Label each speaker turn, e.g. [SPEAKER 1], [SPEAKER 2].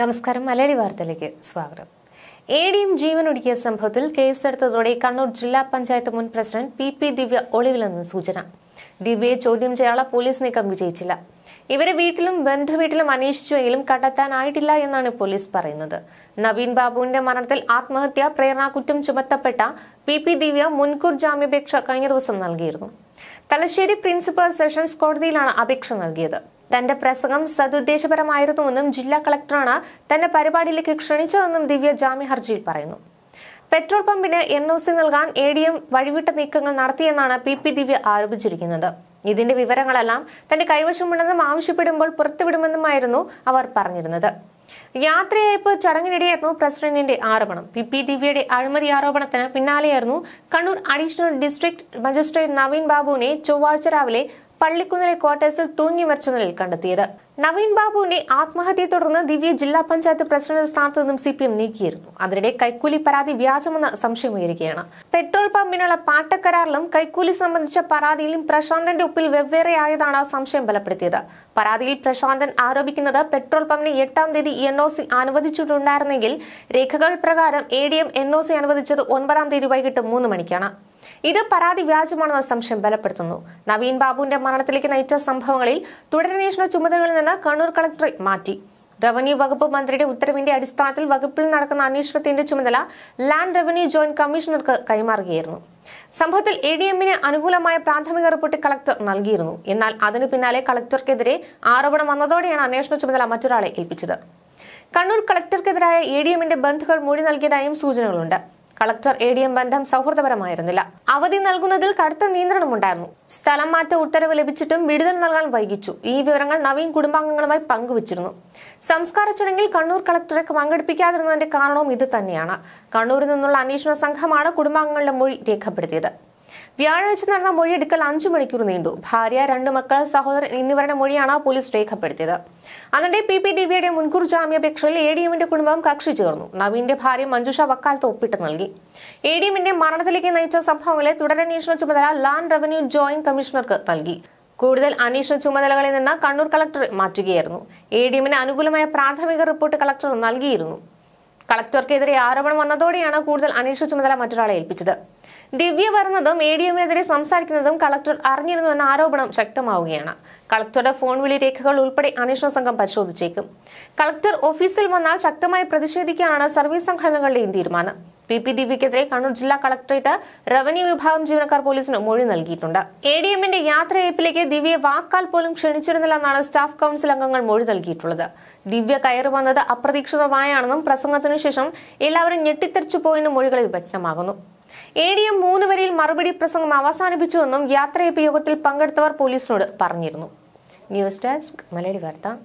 [SPEAKER 1] നമസ്കാരം മലയാളി വാർത്തയിലേക്ക് സ്വാഗതം എ ഡിയും ജീവൻ ഒടുക്കിയ സംഭവത്തിൽ കേസെടുത്തതോടെ കണ്ണൂർ ജില്ലാ പഞ്ചായത്ത് മുൻ പ്രസിഡന്റ് പി പി ദിവ്യ ഒളിവിലെന്ന് സൂചന ദിവ്യയെ ചോദ്യം ചെയ്യാനുള്ള പോലീസ് നീക്കം വിജയിച്ചില്ല ഇവരെ വീട്ടിലും ബന്ധുവീട്ടിലും അന്വേഷിച്ചുവെങ്കിലും കണ്ടെത്താനായിട്ടില്ല എന്നാണ് പോലീസ് പറയുന്നത് നവീൻ ബാബുവിന്റെ മരണത്തിൽ ആത്മഹത്യ പ്രേരണാകുറ്റം ചുമത്തപ്പെട്ട പി പി ദിവ്യ മുൻകൂർ ജാമ്യാപേക്ഷ കഴിഞ്ഞ ദിവസം നൽകിയിരുന്നു തലശ്ശേരി പ്രിൻസിപ്പൽ സെഷൻസ് കോടതിയിലാണ് അപേക്ഷ നൽകിയത് തന്റെ പ്രസംഗം സതുദ്ദേശപരമായിരുന്നുവെന്നും ജില്ലാ കളക്ടറാണ് തന്നെ പരിപാടിയിലേക്ക് ക്ഷണിച്ചതെന്നും ദിവ്യ ജാമ്യ ഹർജിയിൽ പറയുന്നു പെട്രോൾ പമ്പിന് എൻ ഒ സി നൽകാൻ എ ഡി എം വഴിവിട്ട നീക്കങ്ങൾ നടത്തിയെന്നാണ് പി പി ദിവ്യ ആരോപിച്ചിരിക്കുന്നത് ഇതിന്റെ വിവരങ്ങളെല്ലാം തന്റെ കൈവശമുണ്ടെന്നും ആവശ്യപ്പെടുമ്പോൾ പുറത്തുവിടുമെന്നുമായിരുന്നു അവർ പറഞ്ഞിരുന്നത് യാത്രയയപ്പ് ചടങ്ങിനിടെയായിരുന്നു പ്രസിഡന്റിന്റെ ആരോപണം പി പി ദിവ്യയുടെ അഴിമതി ആരോപണത്തിന് പിന്നാലെയായിരുന്നു Kannur additional district magistrate Naveen ബാബുവിനെ ചൊവ്വാഴ്ച രാവിലെ പള്ളിക്കുന്നിലെ ക്വാർട്ടേഴ്സിൽ തൂങ്ങി മരിച്ച നിലയിൽ കണ്ടെത്തിയത് നവീൻ ബാബുവിന്റെ ആത്മഹത്യയെ തുടർന്ന് ദിവ്യ ജില്ലാ പഞ്ചായത്ത് പ്രസിഡന്റ് സ്ഥാനത്ത് നിന്നും സി പി എം നീക്കിയിരുന്നു അതിനിടെ കൈക്കൂലി പരാതി വ്യാജമെന്ന ഉയരുകയാണ് പെട്രോൾ പമ്പിനുള്ള പാട്ടക്കരാറിലും കൈക്കൂലി സംബന്ധിച്ച പരാതിയിലും പ്രശാന്തന്റെ ഒപ്പിൽ വെവ്വേറെയായതാണ് സംശയം ബലപ്പെടുത്തിയത് പരാതിയിൽ പ്രശാന്തൻ ആരോപിക്കുന്നത് പെട്രോൾ പമ്പിന് എട്ടാം തീയതി എൻ ഒ സി അനുവദിച്ചിട്ടുണ്ടായിരുന്നെങ്കിൽ രേഖകൾ പ്രകാരം A D M N O C അനുവദിച്ചത് ഒൻപതാം തീയതി വൈകിട്ട് മൂന്ന് മണിക്കാണ് ഇത് പരാതി വ്യാജമാണെന്ന സംശയം ബലപ്പെടുത്തുന്നു നവീൻ ബാബുവിന്റെ മരണത്തിലേക്ക് നയിച്ച സംഭവങ്ങളിൽ തുടരന്വേഷണ ചുമതലകളിൽ നിന്ന് കണ്ണൂർ കളക്ടറെ മാറ്റി റവന്യൂ വകുപ്പ് മന്ത്രിയുടെ ഉത്തരവിന്റെ അടിസ്ഥാനത്തിൽ വകുപ്പിൽ നടക്കുന്ന അന്വേഷണത്തിന്റെ ചുമതല ലാൻഡ് റവന്യൂ ജോയിന്റ് കമ്മീഷണർക്ക് കൈമാറുകയായിരുന്നു സംഭവത്തിൽ എ ഡി എമ്മിന് അനുകൂലമായ പ്രാഥമിക റിപ്പോർട്ട് കളക്ടർ നൽകിയിരുന്നു എന്നാൽ അതിനു പിന്നാലെ കളക്ടർക്കെതിരെ ആരോപണം വന്നതോടെയാണ് അന്വേഷണ ചുമതല മറ്റൊരാളെ ഏൽപ്പിച്ചത് കണ്ണൂർ കളക്ടർക്കെതിരായ എ ഡി എമ്മിന്റെ ബന്ധുക്കൾ മൊഴി നൽകിയതായും സൂചനകളുണ്ട് കളക്ടർ എ ഡി എം ബന്ധം സൗഹൃദപരമായിരുന്നില്ല അവധി നൽകുന്നതിൽ കടുത്ത നിയന്ത്രണമുണ്ടായിരുന്നു സ്ഥലം മാറ്റ ഉത്തരവ് ലഭിച്ചിട്ടും വിടുതൽ നൽകാൻ വൈകിച്ചു ഈ വിവരങ്ങൾ നവീൻ കുടുംബാംഗങ്ങളുമായി പങ്കുവച്ചിരുന്നു സംസ്കാര ചടങ്ങിൽ കണ്ണൂർ കളക്ടറെ പങ്കെടുപ്പിക്കാതിരുന്നതിന്റെ കാരണവും ഇത് തന്നെയാണ് കണ്ണൂരിൽ നിന്നുള്ള അന്വേഷണ സംഘമാണ് കുടുംബാംഗങ്ങളുടെ മൊഴി രേഖപ്പെടുത്തിയത് വ്യാഴാഴ്ച നടന്ന മൊഴിയെടുക്കൽ അഞ്ചു മണിക്കൂർ നീണ്ടു ഭാര്യ രണ്ട് മക്കൾ സഹോദരൻ എന്നിവരുടെ മൊഴിയാണ് പോലീസ് രേഖപ്പെടുത്തിയത് അതിനിടെ പി പി ദിവ്യയുടെ മുൻകൂർ ജാമ്യാപേക്ഷയിൽ എ ഡി എമ്മിന്റെ കുടുംബം കക്ഷി ചേർന്നു നവീന്റെ ഭാര്യ മഞ്ജുഷ വക്കാലത്ത് ഒപ്പിട്ട് നൽകി എ ഡി എമ്മിന്റെ മരണത്തിലേക്ക് നയിച്ച സംഭവങ്ങളെ തുടരന്വേഷണ ചുമതല ലാൻഡ് റവന്യൂ ജോയിന്റ് കമ്മീഷണർക്ക് നൽകി കൂടുതൽ അന്വേഷണ ചുമതലകളിൽ നിന്ന് കണ്ണൂർ കളക്ടർ മാറ്റുകയായിരുന്നു എ ഡി എമ്മിന് അനുകൂലമായ പ്രാഥമിക റിപ്പോർട്ട് കളക്ടർ നൽകിയിരുന്നു കളക്ടർക്കെതിരെ ആരോപണം വന്നതോടെയാണ് കൂടുതൽ അന്വേഷണ ചുമതല മറ്റൊരാളെ ഏൽപ്പിച്ചത് ദിവ്യ വരുന്നതും എ ഡി എമ്മിനെതിരെ സംസാരിക്കുന്നതും കളക്ടർ അറിഞ്ഞിരുന്നുവെന്ന ആരോപണം ശക്തമാവുകയാണ് കളക്ടറുടെ ഫോൺ വിളി രേഖകൾ ഉൾപ്പെടെ അന്വേഷണ സംഘം പരിശോധിച്ചേക്കും കളക്ടർ ഓഫീസിൽ വന്നാൽ ശക്തമായി പ്രതിഷേധിക്കാനാണ് സർവീസ് സംഘടനകളുടെയും തീരുമാനം പി പി ദിവ്യക്കെതിരെ കണ്ണൂർ ജില്ലാ കളക്ടറേറ്റ് റവന്യൂ വിഭാഗം ജീവനക്കാർ പോലീസിന് മൊഴി നൽകിയിട്ടുണ്ട് എ ഡി എമ്മിന്റെ യാത്രയേപ്പിലേക്ക് ദിവ്യ വാക്കാൽ പോലും എന്നാണ് സ്റ്റാഫ് കൌൺസിൽ അംഗങ്ങൾ മൊഴി നൽകിയിട്ടുള്ളത് ദിവ്യ കയറി വന്നത് അപ്രതീക്ഷിതമായാണെന്നും പ്രസംഗത്തിനു ശേഷം എല്ലാവരും ഞെട്ടിത്തെറിച്ചു പോയെന്ന് മൊഴികളിൽ വ്യക്തമാകുന്നു എ ഡി എം മൂന്ന് വരിയിൽ മറുപടി പ്രസംഗം അവസാനിപ്പിച്ചുവെന്നും യാത്രയേപ്പ് യോഗത്തിൽ പങ്കെടുത്തവർ പോലീസിനോട് പറഞ്ഞിരുന്നു ന്യൂസ് ഡെസ്ക് മലയാളി വാർത്ത